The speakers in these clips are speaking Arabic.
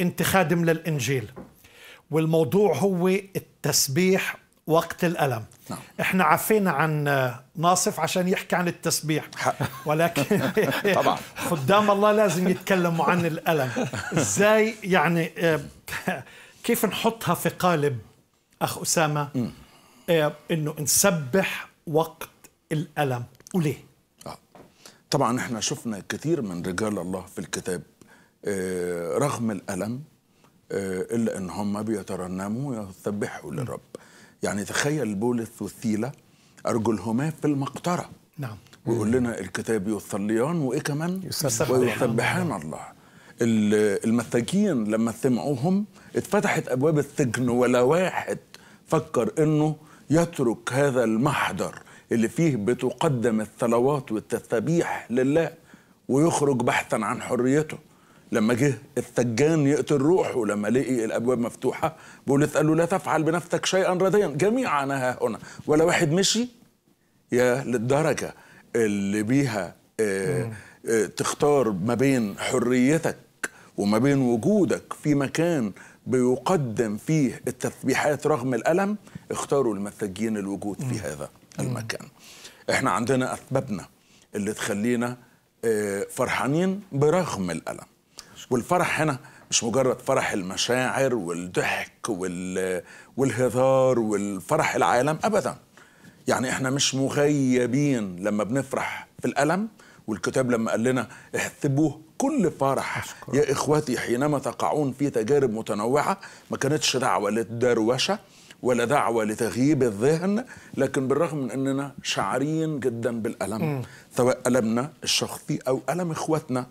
أنت خادم للإنجيل والموضوع هو التسبيح وقت الألم نعم. احنا عفينا عن ناصف عشان يحكي عن التسبيح ولكن طبعا خدام الله لازم يتكلموا عن الألم ازاي يعني آه، كيف نحطها في قالب أخ أسامة آه، انه نسبح وقت الألم وليه آه. طبعا احنا شفنا كثير من رجال الله في الكتاب آه، رغم الألم آه، إلا إن هم بيترنموا ويسبحوا للرب يعني تخيل بولس وثيلة أرجلهما في المقطرة نعم ويقول لنا الكتاب يصليان وإيه كمان ويسبحان الله المساكين لما سمعوهم اتفتحت أبواب السجن ولا واحد فكر إنه يترك هذا المحضر اللي فيه بتقدم الصلوات والتسبيح لله ويخرج بحثا عن حريته لما جه السجان يقتل روحه لما لقي الابواب مفتوحه بولس قال له لا تفعل بنفسك شيئا رديا جميعنا ها هنا ولا واحد مشي يا للدرجه اللي بيها آه آه تختار ما بين حريتك وما بين وجودك في مكان بيقدم فيه التسبيحات رغم الالم اختاروا المساجين الوجود في هذا المكان احنا عندنا اسبابنا اللي تخلينا آه، فرحانين برغم الالم والفرح هنا مش مجرد فرح المشاعر والضحك وال... والهزار والفرح العالم ابدا يعني احنا مش مغيبين لما بنفرح في الالم والكتاب لما قال لنا احسبوه كل فرح يا اخواتي حينما تقعون في تجارب متنوعه ما كانتش دعوه للدروشه ولا دعوه لتغييب الذهن لكن بالرغم من اننا شعرين جدا بالالم سواء المنا الشخصي او الم اخواتنا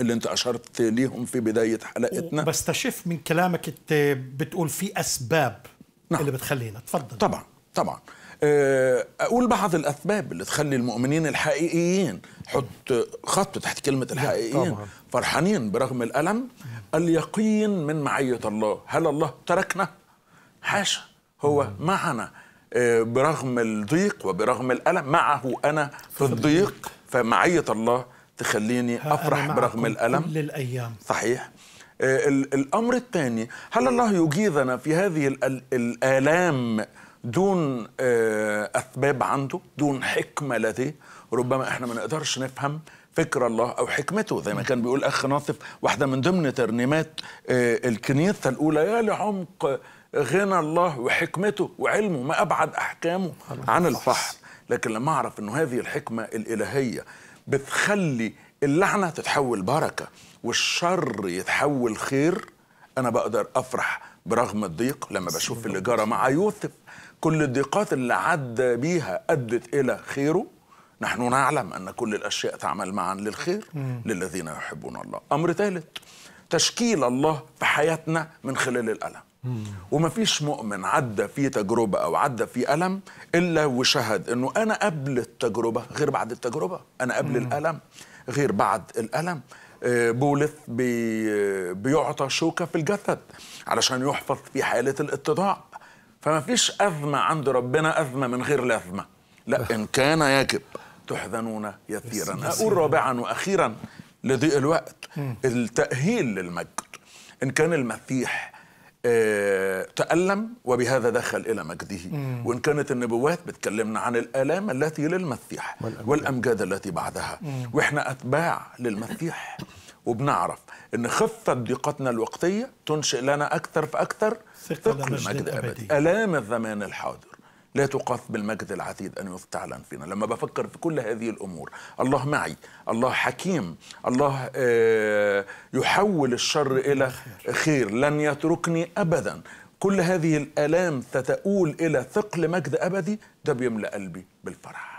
اللي انت اشرت ليهم في بدايه حلقتنا بستشف من كلامك انت بتقول في اسباب نعم. اللي بتخلينا تفضل طبعا طبعا آه، اقول بعض الاسباب اللي تخلي المؤمنين الحقيقيين حط خط تحت كلمه الحقيقيين طبعا. فرحانين برغم الالم اليقين من معيه الله هل الله تركنا حاشا هو معنا آه، برغم الضيق وبرغم الالم معه انا في الضيق فمعيه الله تخليني أفرح برغم الألم كل الأيام صحيح آه، الأمر الثاني هل الله يجيزنا في هذه الآلام دون آه، أسباب عنده دون حكمة لديه ربما احنا ما نقدرش نفهم فكر الله او حكمته زي ما كان بيقول اخ ناصف واحده من ضمن ترنيمات آه، الكنيسه الاولى يا لعمق غنى الله وحكمته وعلمه ما ابعد احكامه عن الفحص لكن لما اعرف انه هذه الحكمه الالهيه بتخلي اللعنه تتحول بركه والشر يتحول خير انا بقدر افرح برغم الضيق لما بشوف اللي جرى مع يوسف كل الضيقات اللي عدى بيها ادت الى خيره نحن نعلم ان كل الاشياء تعمل معا للخير للذين يحبون الله امر ثالث تشكيل الله في حياتنا من خلال الألم ومفيش مؤمن عدى في تجربة أو عدى في ألم إلا وشهد أنه أنا قبل التجربة غير بعد التجربة أنا قبل الألم غير بعد الألم آه، بولث بي بيعطى شوكة في الجسد علشان يحفظ في حالة الاتضاع فما فيش أزمة عند ربنا أزمة من غير لازمة لا آه. إن كان يجب تحزنون يسيرا أقول رابعا وأخيرا لضيق الوقت م. التأهيل للمجد إن كان المسيح آه، تألم وبهذا دخل إلى مجده مم. وإن كانت النبوات بتكلمنا عن الآلام التي للمسيح والأمجاد, والأمجاد التي بعدها مم. وإحنا أتباع للمسيح وبنعرف إن خفة ضيقتنا الوقتية تنشئ لنا أكثر فأكثر ثقل مجد أبدي ألام الزمان الحاضر لا تقاس بالمجد العتيد أن يفتح فينا لما بفكر في كل هذه الأمور الله معي الله حكيم الله آه، يحول الشر إلى خير لن يتركني أبدا كل هذه الآلام ستؤول إلى ثقل مجد أبدي ده بيملأ قلبي بالفرح